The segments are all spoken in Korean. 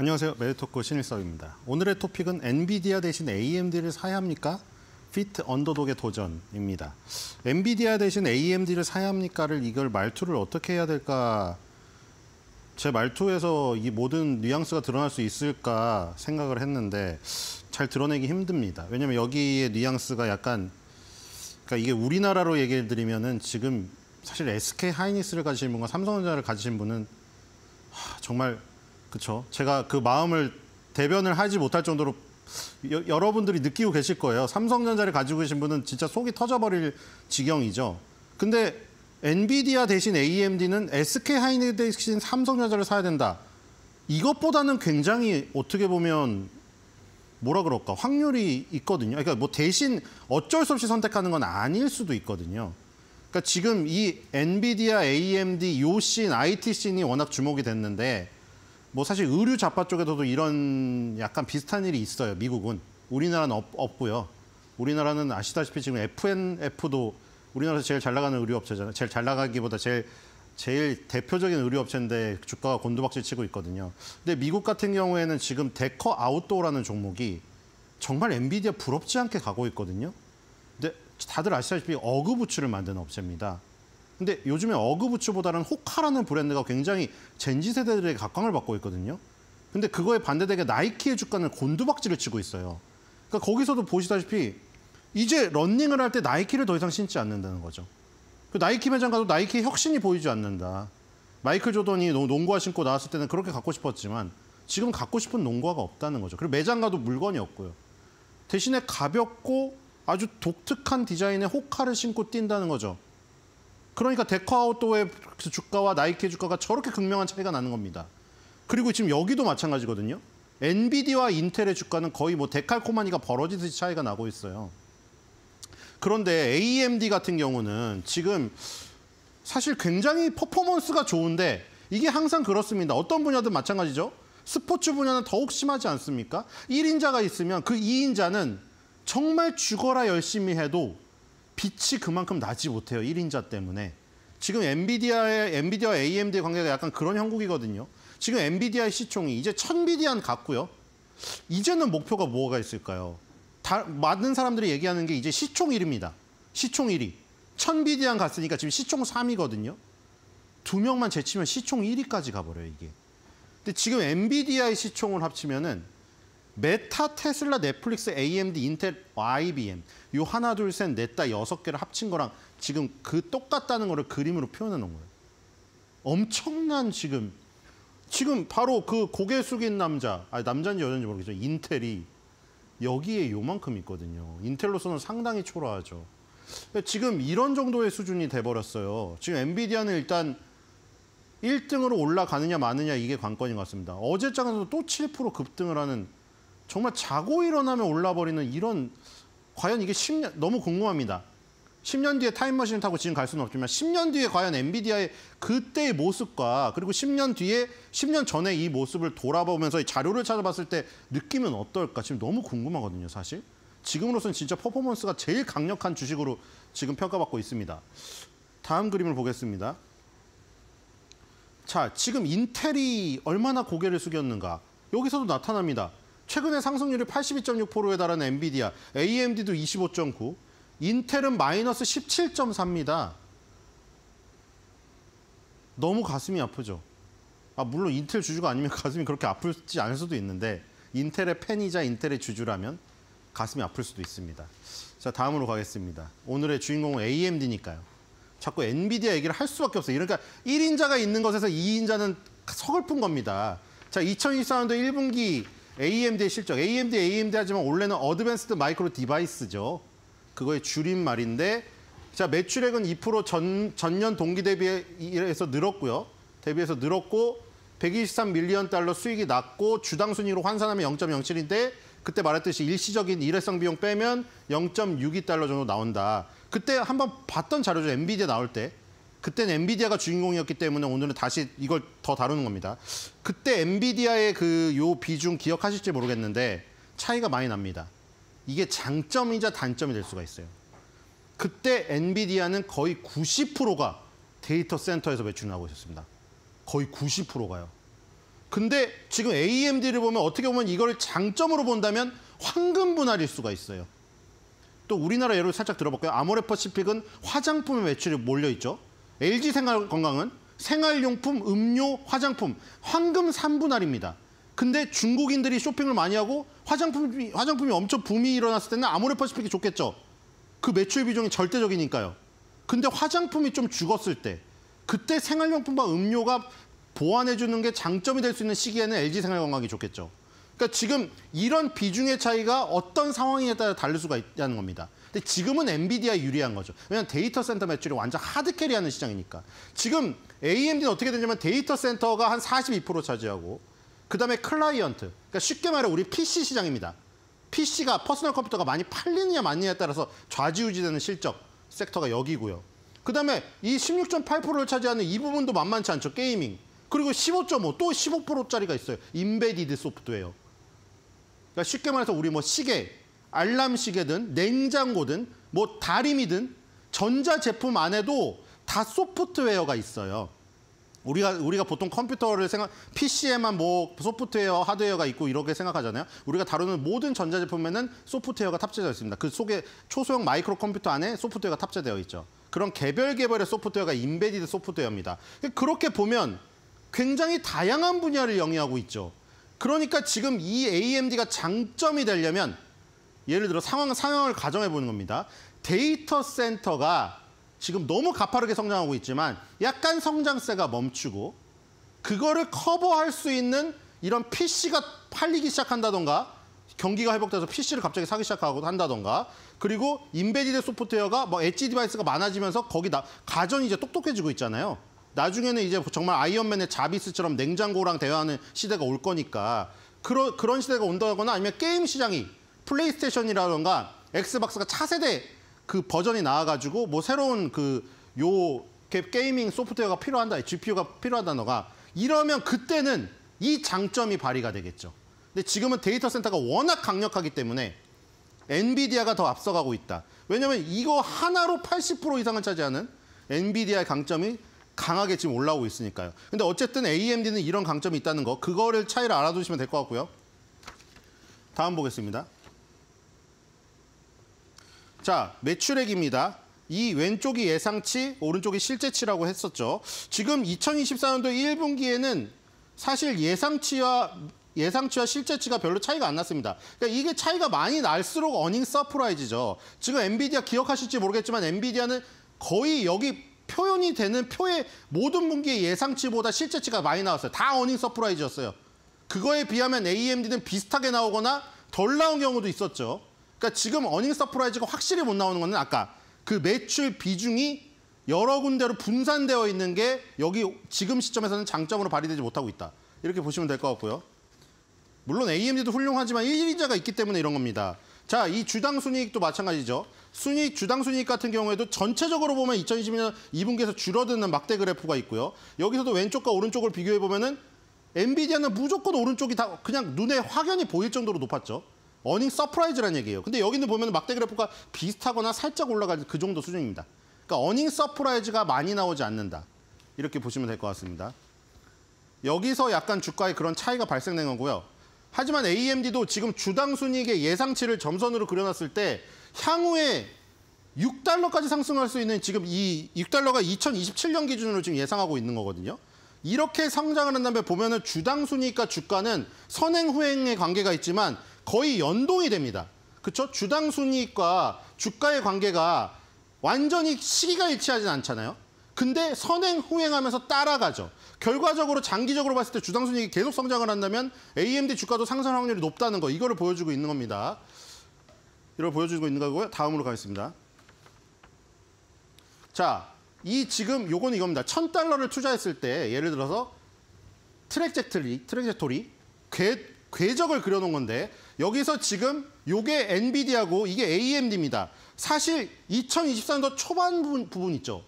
안녕하세요. 메디토크 신일섭입니다. 오늘의 토픽은 엔비디아 대신 AMD를 사야 합니까? 피트 언더독의 도전입니다. 엔비디아 대신 AMD를 사야 합니까를 이걸 말투를 어떻게 해야 될까? 제 말투에서 이 모든 뉘앙스가 드러날 수 있을까 생각을 했는데 잘 드러내기 힘듭니다. 왜냐면 여기에 뉘앙스가 약간 그러니까 이게 우리나라로 얘기를 드리면은 지금 사실 SK 하이닉스를 가지신 분과 삼성전자를 가지신 분은 하, 정말 그렇죠. 제가 그 마음을 대변을 하지 못할 정도로 여, 여러분들이 느끼고 계실 거예요. 삼성전자를 가지고 계신 분은 진짜 속이 터져버릴 지경이죠. 근데 엔비디아 대신 AMD는 SK 하이닉 대신 삼성전자를 사야 된다. 이것보다는 굉장히 어떻게 보면 뭐라 그럴까 확률이 있거든요. 그러니까 뭐 대신 어쩔 수 없이 선택하는 건 아닐 수도 있거든요. 그러니까 지금 이 엔비디아, AMD, 요씬, IT씬이 워낙 주목이 됐는데 뭐 사실 의류 잡화 쪽에서도 이런 약간 비슷한 일이 있어요. 미국은 우리나라는 없, 없고요. 우리나라는 아시다시피 지금 FNF도 우리나라에서 제일 잘 나가는 의류업체잖아요. 제일 잘 나가기보다 제일 제일 대표적인 의류업체인데 주가가 곤두박질 치고 있거든요. 근데 미국 같은 경우에는 지금 데커 아웃도어라는 종목이 정말 엔비디아 부럽지 않게 가고 있거든요. 근데 다들 아시다시피 어그 부츠를 만드는 업체입니다. 근데 요즘에 어그부츠보다는 호카라는 브랜드가 굉장히 젠지 세대들의 각광을 받고 있거든요. 근데 그거에 반대되게 나이키의 주가는 곤두박질을 치고 있어요. 그러니까 거기서도 보시다시피 이제 런닝을 할 때 나이키를 더 이상 신지 않는다는 거죠. 그 나이키 매장 가도 나이키의 혁신이 보이지 않는다. 마이클 조던이 농구화 신고 나왔을 때는 그렇게 갖고 싶었지만 지금 갖고 싶은 농구화가 없다는 거죠. 그리고 매장 가도 물건이 없고요. 대신에 가볍고 아주 독특한 디자인의 호카를 신고 뛴다는 거죠. 그러니까 데코아웃도의 주가와 나이키 의 주가가 저렇게 극명한 차이가 나는 겁니다. 그리고 지금 여기도 마찬가지거든요. 엔비디와 인텔의 주가는 거의 뭐 데칼코마니가 벌어지듯이 차이가 나고 있어요. 그런데 AMD 같은 경우는 지금 사실 굉장히 퍼포먼스가 좋은데 이게 항상 그렇습니다. 어떤 분야든 마찬가지죠. 스포츠 분야는 더욱 심하지 않습니까? 1인자가 있으면 그 2인자는 정말 죽어라 열심히 해도 빛이 그만큼 나지 못해요. 1인자 때문에. 지금 엔비디아의 엔비디아 AMD 관계가 약간 그런 형국이거든요. 지금 엔비디아의 시총이 이제 1000비디안 같고요. 이제는 목표가 뭐가 있을까요? 다, 많은 사람들이 얘기하는 게 이제 시총 1위입니다. 시총 1위. 1000비디안 갔으니까 지금 시총 3위거든요. 두 명만 제치면 시총 1위까지 가버려요, 이게. 근데 지금 엔비디아의 시총을 합치면은 메타, 테슬라, 넷플릭스, AMD, 인텔, IBM 요 하나, 둘, 셋, 넷, 다 여섯 개를 합친 거랑 지금 그 똑같다는 거를 그림으로 표현해 놓은 거예요. 엄청난 지금 지금 바로 그 고개 숙인 남자, 아니 남자인지 여자인지 모르겠죠. 인텔이 여기에 요만큼 있거든요. 인텔로서는 상당히 초라하죠. 지금 이런 정도의 수준이 돼버렸어요. 지금 엔비디아는 일단 1등으로 올라가느냐 마느냐 이게 관건인 것 같습니다. 어제 장에서도 또 7% 급등을 하는 정말 자고 일어나면 올라버리는 이런 과연 이게 10년 너무 궁금합니다. 10년 뒤에 타임머신을 타고 지금 갈 수는 없지만 10년 뒤에 과연 엔비디아의 그때의 모습과 그리고 10년 뒤에 10년 전에 이 모습을 돌아보면서 자료를 찾아봤을 때 느낌은 어떨까 지금 너무 궁금하거든요 사실 지금으로서는 진짜 퍼포먼스가 제일 강력한 주식으로 지금 평가받고 있습니다 다음 그림을 보겠습니다 자 지금 인텔이 얼마나 고개를 숙였는가 여기서도 나타납니다 최근에 상승률이 82.6%에 달하는 엔비디아, AMD도 25.9, 인텔은 마이너스 17.3입니다. 너무 가슴이 아프죠. 아, 물론 인텔 주주가 아니면 가슴이 그렇게 아플지 않을 수도 있는데 인텔의 팬이자 인텔의 주주라면 가슴이 아플 수도 있습니다. 자, 다음으로 가겠습니다. 오늘의 주인공은 AMD니까요. 자꾸 엔비디아 얘기를 할 수밖에 없어요. 그러니까 1인자가 있는 것에서 2인자는 서글픈 겁니다. 자, 2024년도 1분기 AMD의 실적. AMD, AMD 하지만 원래는 어드밴스드 마이크로 디바이스죠. 그거의 줄임말인데 자 매출액은 2% 전, 전년 동기 대비해서 늘었고요. 대비해서 늘었고 123 밀리언 달러 수익이 났고 주당 순위로 환산하면 0.07인데 그때 말했듯이 일시적인 일회성 비용 빼면 0.62달러 정도 나온다. 그때 한번 봤던 자료죠. 엔비디아 나올 때. 그땐 엔비디아가 주인공이었기 때문에 오늘은 다시 이걸 더 다루는 겁니다. 그때 엔비디아의 그 요 비중 기억하실지 모르겠는데 차이가 많이 납니다. 이게 장점이자 단점이 될 수가 있어요. 그때 엔비디아는 거의 90%가 데이터 센터에서 매출을 하고 있었습니다. 거의 90%가요. 근데 지금 AMD를 보면 어떻게 보면 이걸 장점으로 본다면 황금 분할일 수가 있어요. 또 우리나라 예로 살짝 들어볼까요? 아모레퍼시픽은 화장품의 매출이 몰려있죠. LG 생활 건강은 생활용품, 음료, 화장품 황금 3분할입니다. 근데 중국인들이 쇼핑을 많이 하고 화장품이, 화장품이 엄청 붐이 일어났을 때는 아모레퍼시픽이 좋겠죠. 그 매출 비중이 절대적이니까요. 근데 화장품이 좀 죽었을 때 그때 생활용품과 음료가 보완해주는 게 장점이 될 수 있는 시기에는 LG 생활건강이 좋겠죠. 그러니까 지금 이런 비중의 차이가 어떤 상황에 따라 다를 수가 있다는 겁니다. 근데 지금은 엔비디아 유리한 거죠. 왜냐하면 데이터 센터 매출이 완전 하드 캐리하는 시장이니까. 지금 AMD는 어떻게 되냐면 데이터 센터가 한 42% 차지하고 그다음에 클라이언트, 그러니까 쉽게 말해 우리 PC 시장입니다. PC가 퍼스널 컴퓨터가 많이 팔리느냐 마느냐에 따라서 좌지우지되는 실적 섹터가 여기고요. 그다음에 이 16.8%를 차지하는 이 부분도 만만치 않죠. 게이밍. 그리고 15.5, 또 15%짜리가 있어요. 인베디드 소프트웨어. 그러니까 쉽게 말해서 우리 뭐 시계, 알람시계든 냉장고든 뭐 다리미든 전자제품 안에도 다 소프트웨어가 있어요. 우리가 우리가 보통 컴퓨터를 생각 PC에만 뭐 소프트웨어, 하드웨어가 있고 이렇게 생각하잖아요. 우리가 다루는 모든 전자제품에는 소프트웨어가 탑재되어 있습니다. 그 속에 초소형 마이크로 컴퓨터 안에 소프트웨어가 탑재되어 있죠. 그런 개별 개별의 소프트웨어가 인베디드 소프트웨어입니다. 그렇게 보면 굉장히 다양한 분야를 영위하고 있죠. 그러니까 지금 이 AMD가 장점이 되려면 예를 들어 상황, 상황을 가정해 보는 겁니다. 데이터 센터가 지금 너무 가파르게 성장하고 있지만 약간 성장세가 멈추고 그거를 커버할 수 있는 이런 PC가 팔리기 시작한다던가 경기가 회복돼서 PC를 갑자기 사기 시작하고 한다던가 그리고 인베디드 소프트웨어가 뭐 엣지 디바이스가 많아지면서 거기 나, 가전이 이제 똑똑해지고 있잖아요. 나중에는 이제 정말 아이언맨의 자비스처럼 냉장고랑 대화하는 시대가 올 거니까 그러, 그런 시대가 온다거나 아니면 게임 시장이 플레이스테이션이라던가 엑스박스가 차세대 그 버전이 나와가지고 뭐 새로운 그 요 게이밍 소프트웨어가 필요한다, GPU가 필요하다너가 이러면 그때는 이 장점이 발휘가 되겠죠. 근데 지금은 데이터 센터가 워낙 강력하기 때문에 엔비디아가 더 앞서가고 있다. 왜냐하면 이거 하나로 80% 이상을 차지하는 엔비디아의 강점이 강하게 지금 올라오고 있으니까요. 근데 어쨌든 AMD는 이런 강점이 있다는 거, 그거를 차이를 알아두시면 될 것 같고요. 다음 보겠습니다. 자, 매출액입니다. 이 왼쪽이 예상치, 오른쪽이 실제치라고 했었죠. 지금 2024년도 1분기에는 사실 예상치와 예상치와 실제치가 별로 차이가 안 났습니다. 그러니까 이게 차이가 많이 날수록 어닝 서프라이즈죠. 지금 엔비디아 기억하실지 모르겠지만 엔비디아는 거의 여기 표현이 되는 표의 모든 분기의 예상치보다 실제치가 많이 나왔어요. 다 어닝 서프라이즈였어요. 그거에 비하면 AMD는 비슷하게 나오거나 덜 나온 경우도 있었죠. 그러니까 지금 어닝 서프라이즈가 확실히 못 나오는 거는 아까 그 매출 비중이 여러 군데로 분산되어 있는 게 여기 지금 시점에서는 장점으로 발휘되지 못하고 있다. 이렇게 보시면 될 것 같고요. 물론 AMD도 훌륭하지만 1인자가 있기 때문에 이런 겁니다. 자, 이 주당 순이익도 마찬가지죠. 순이익, 주당 순이익 같은 경우에도 전체적으로 보면 2020년 2분기에서 줄어드는 막대 그래프가 있고요. 여기서도 왼쪽과 오른쪽을 비교해보면 은 엔비디아는 무조건 오른쪽이 다 그냥 눈에 확연히 보일 정도로 높았죠. 어닝 서프라이즈란 얘기예요. 근데 여기는 보면 막대 그래프가 비슷하거나 살짝 올라가는 그 정도 수준입니다. 그러니까 어닝 서프라이즈가 많이 나오지 않는다. 이렇게 보시면 될 것 같습니다. 여기서 약간 주가의 그런 차이가 발생된 거고요. 하지만 AMD도 지금 주당 순이익의 예상치를 점선으로 그려놨을 때 향후에 6달러까지 상승할 수 있는 지금 이 6달러가 2027년 기준으로 지금 예상하고 있는 거거든요. 이렇게 성장을 한다에 보면은 주당 순이익과 주가는 선행 후행의 관계가 있지만 거의 연동이 됩니다. 그렇죠? 주당 순이익과 주가의 관계가 완전히 시기가 일치하진 않잖아요. 근데 선행 후행하면서 따라가죠. 결과적으로 장기적으로 봤을 때 주당 순이익이 계속 성장을 한다면 AMD 주가도 상승 확률이 높다는 거 이거를 보여주고 있는 겁니다. 이걸 보여주고 있는 거고요. 다음으로 가겠습니다. 자, 이 지금 요건 이겁니다. 천달러를 투자했을 때 예를 들어서 트랙젝토리, 트랙젝토리 궤적을 그려놓은 건데 여기서 지금 이게 엔비디아고 이게 AMD입니다. 사실 2023년도 초반 부분, 부분 있죠.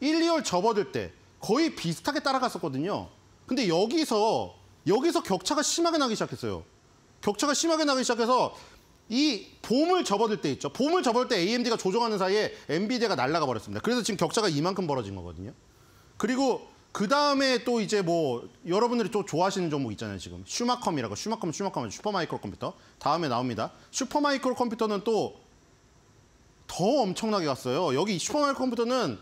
1, 2월 접어들 때 거의 비슷하게 따라갔었거든요. 근데 여기서 여기서 격차가 심하게 나기 시작했어요. 격차가 심하게 나기 시작해서 이 봄을 접어들 때 있죠. 봄을 접어들 때 AMD가 조정하는 사이에 엔비디아가 날아가 버렸습니다. 그래서 지금 격차가 이만큼 벌어진 거거든요. 그리고 그 다음에 또 이제 뭐 여러분들이 또 좋아하시는 종목 있잖아요 지금 슈마컴이라고 슈마컴 슈마컴 슈퍼마이크로 컴퓨터 다음에 나옵니다 슈퍼마이크로 컴퓨터는 또 더 엄청나게 갔어요 여기 슈퍼마이크로 컴퓨터는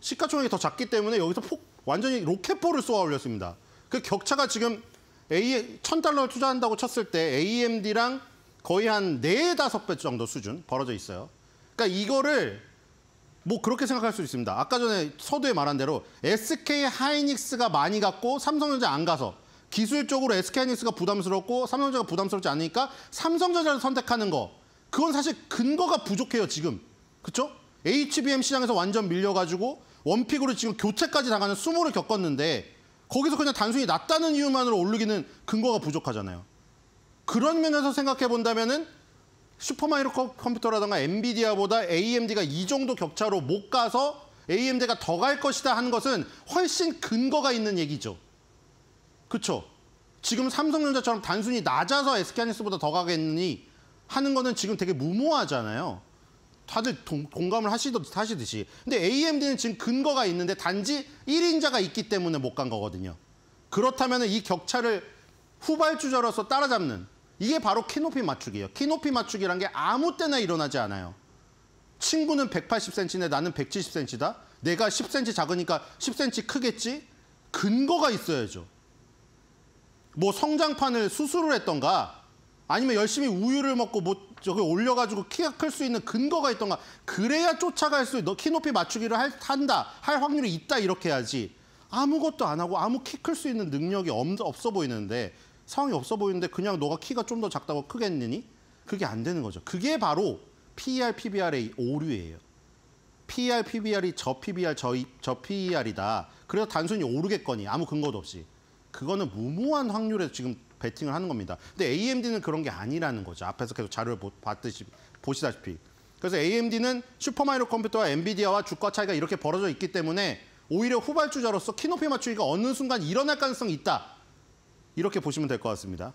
시가총액이 더 작기 때문에 여기서 폭 완전히 로켓볼을 쏘아 올렸습니다 그 격차가 지금 A 1000달러를 투자한다고 쳤을 때 AMD랑 거의 한 4, 5배 정도 수준 벌어져 있어요 그러니까 이거를 뭐 그렇게 생각할 수 있습니다. 아까 전에 서두에 말한 대로 SK 하이닉스가 많이 갔고 삼성전자 안 가서 기술적으로 SK 하이닉스가 부담스럽고 삼성전자가 부담스럽지 않으니까 삼성전자를 선택하는 거 그건 사실 근거가 부족해요 지금 그렇죠? HBM 시장에서 완전 밀려가지고 원픽으로 지금 교체까지 당하는 수모를 겪었는데 거기서 그냥 단순히 낮다는 이유만으로 올르기는 근거가 부족하잖아요. 그런 면에서 생각해 본다면은 슈퍼마이크로 컴퓨터라든가 엔비디아보다 AMD가 이 정도 격차로 못 가서 AMD가 더 갈 것이다 하는 것은 훨씬 근거가 있는 얘기죠. 그렇죠? 지금 삼성전자처럼 단순히 낮아서 SK하이닉스보다 더 가겠니 하는 거는 지금 되게 무모하잖아요. 다들 동, 감을 하시듯, 하시듯이. 근데 AMD는 지금 근거가 있는데 단지 1인자가 있기 때문에 못 간 거거든요. 그렇다면 이 격차를 후발주자로서 따라잡는 이게 바로 키 높이 맞추기예요. 키 높이 맞추기란 게 아무 때나 일어나지 않아요. 친구는 180cm인데 나는 170cm다. 내가 10cm 작으니까 10cm 크겠지? 근거가 있어야죠. 뭐 성장판을 수술을 했던가 아니면 열심히 우유를 먹고 뭐 저기 올려가지고 키가 클 수 있는 근거가 있던가 그래야 쫓아갈 수 있는 키 높이 맞추기를 할, 한다 할 확률이 있다 이렇게 해야지 아무것도 안 하고 아무 키 클 수 있는 능력이 없, 없어 보이는데 상황이 없어 보이는데 그냥 너가 키가 좀 더 작다고 크겠느니? 그게 안 되는 거죠. 그게 바로 PER, PBR의 오류예요. PER, PBR이 저 PBR, 저, 저 PER이다. 그래서 단순히 오르겠거니 아무 근거도 없이. 그거는 무모한 확률에 서 지금 베팅을 하는 겁니다. 근데 AMD는 그런 게 아니라는 거죠. 앞에서 계속 자료를 보, 봤듯이 보시다시피. 그래서 AMD는 슈퍼마이로 컴퓨터와 엔비디아와 주가 차이가 이렇게 벌어져 있기 때문에 오히려 후발주자로서 키높이 맞추기가 어느 순간 일어날 가능성이 있다. 이렇게 보시면 될 것 같습니다.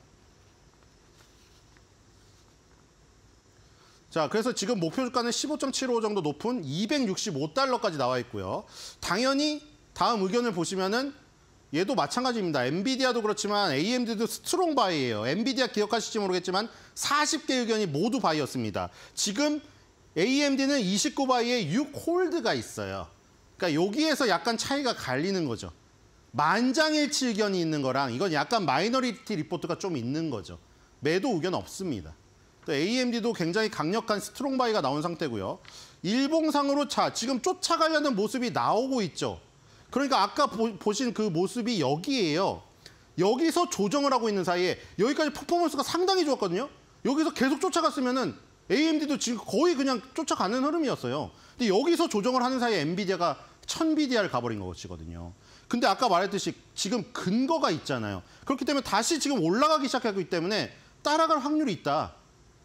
자, 그래서 지금 목표 주가는 15.75 정도 높은 265달러까지 나와 있고요. 당연히 다음 의견을 보시면은 얘도 마찬가지입니다. 엔비디아도 그렇지만 AMD도 스트롱 바이예요. 엔비디아 기억하실지 모르겠지만 40개 의견이 모두 바이였습니다. 지금 AMD는 29바이에 6홀드가 있어요. 그러니까 여기에서 약간 차이가 갈리는 거죠. 만장일치 의견이 있는 거랑 이건 약간 마이너리티 리포트가 좀 있는 거죠. 매도 의견 없습니다. 또 AMD도 굉장히 강력한 스트롱 바이가 나온 상태고요. 일봉상으로 차 지금 쫓아가려는 모습이 나오고 있죠. 그러니까 아까 보, 신그 모습이 여기에요. 여기서 조정을 하고 있는 사이에 여기까지 퍼포먼스가 상당히 좋았거든요. 여기서 계속 쫓아갔으면은 AMD도 지금 거의 그냥 쫓아가는 흐름이었어요. 근데 여기서 조정을 하는 사이에 엔비디아가 1000BDR 가버린 것이거든요. 근데 아까 말했듯이 지금 근거가 있잖아요. 그렇기 때문에 다시 지금 올라가기 시작하기 때문에 따라갈 확률이 있다.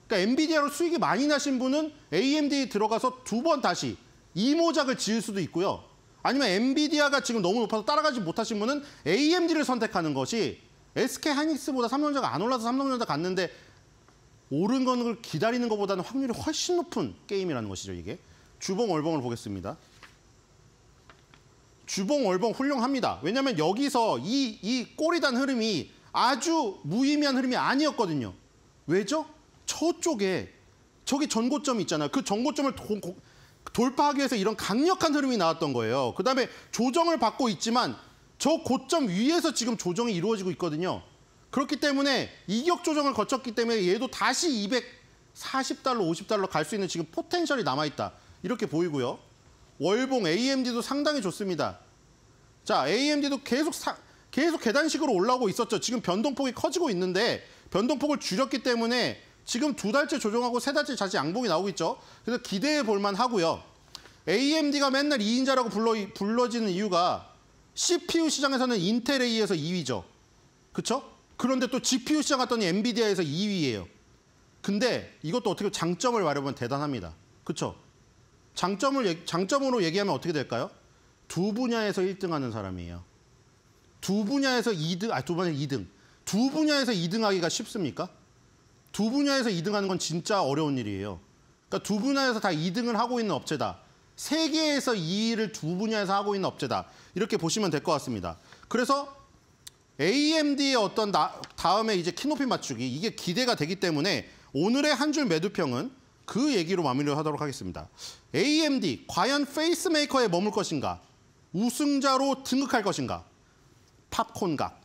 그러니까 엔비디아로 수익이 많이 나신 분은 AMD에 들어가서 두 번 다시 이모작을 지을 수도 있고요. 아니면 엔비디아가 지금 너무 높아서 따라가지 못하신 분은 AMD를 선택하는 것이 SK 하이닉스보다 삼성전자가 안 올라서 삼성전자 갔는데 오른 거는 기다리는 것보다는 확률이 훨씬 높은 게임이라는 것이죠, 이게. 주봉 월봉을 보겠습니다. 주봉 월봉 훌륭합니다. 왜냐하면 여기서 이, 이 꼬리단 흐름이 아주 무의미한 흐름이 아니었거든요. 왜죠? 저쪽에 저기 전고점이 있잖아요. 그 전고점을 도, 고, 돌파하기 위해서 이런 강력한 흐름이 나왔던 거예요. 그다음에 조정을 받고 있지만 저 고점 위에서 지금 조정이 이루어지고 있거든요. 그렇기 때문에 이격 조정을 거쳤기 때문에 얘도 다시 240달러, 50달러 갈 수 있는 지금 포텐셜이 남아있다. 이렇게 보이고요. 월봉, AMD도 상당히 좋습니다. 자, AMD도 계속 사, 계속 계단식으로 올라오고 있었죠. 지금 변동폭이 커지고 있는데 변동폭을 줄였기 때문에 지금 두 달째 조정하고 세 달째 자체 양봉이 나오고 있죠. 그래서 기대해 볼만 하고요. AMD가 맨날 2인자라고 불러, 불러지는 이유가 CPU 시장에서는 인텔에 의해서 2위죠. 그렇죠? 그런데 또 GPU 시장 갔더니 엔비디아에서 2위예요. 근데 이것도 어떻게 장점을 말해보면 대단합니다. 그렇죠? 장점을 장점으로 얘기하면 어떻게 될까요? 두 분야에서 1등하는 사람이에요. 두 분야에서 2등, 아, 두분야에 2등. 두 분야에서 2등하기가 쉽습니까? 두 분야에서 2등하는 건 진짜 어려운 일이에요. 그러니까 두 분야에서 다 2등을 하고 있는 업체다. 세계에서 2위를 두 분야에서 하고 있는 업체다. 이렇게 보시면 될 것 같습니다. 그래서 AMD의 어떤 나, 다음에 이제 키높이 맞추기 이게 기대가 되기 때문에 오늘의 한 줄 매도평은 그 얘기로 마무리하도록 하겠습니다. AMD 과연 페이스메이커에 머물 것인가? 우승자로 등극할 것인가? 팝콘각.